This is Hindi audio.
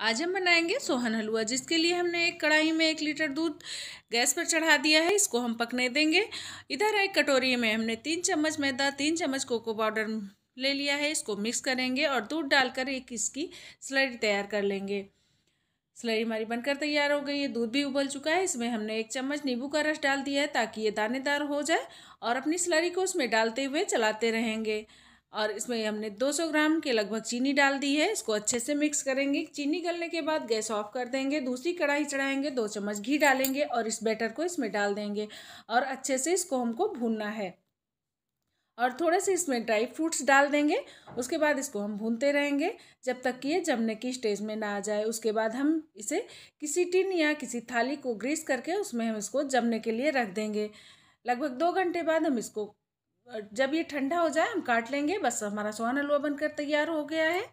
आज हम बनाएंगे सोहन हलवा जिसके लिए हमने एक कढ़ाई में एक लीटर दूध गैस पर चढ़ा दिया है इसको हम पकने देंगे इधर एक कटोरी में हमने तीन चम्मच मैदा तीन चम्मच कोको पाउडर ले लिया है इसको मिक्स करेंगे और दूध डालकर एक इसकी स्लरी तैयार कर लेंगे स्लरी हमारी बनकर तैयार हो गई है दूध भी उबल चुका है इसमें हमने एक चम्मच नींबू का रस डाल दिया है ताकि ये दानेदार हो जाए और अपनी स्लरी को उसमें डालते हुए चलाते रहेंगे और इसमें हमने 200 ग्राम के लगभग चीनी डाल दी है इसको अच्छे से मिक्स करेंगे चीनी गलने के बाद गैस ऑफ कर देंगे दूसरी कढ़ाई चढ़ाएंगे दो चम्मच घी डालेंगे और इस बैटर को इसमें डाल देंगे और अच्छे से इसको हमको भूनना है और थोड़े से इसमें ड्राई फ्रूट्स डाल देंगे उसके बाद इसको हम भूनते रहेंगे जब तक कि ये जमने की स्टेज में ना आ जाए उसके बाद हम इसे किसी टिन या किसी थाली को ग्रीस करके उसमें हम इसको जमने के लिए रख देंगे लगभग दो घंटे बाद हम इसको जब ये ठंडा हो जाए हम काट लेंगे बस हमारा सोहाना हलवा बनकर तैयार हो गया है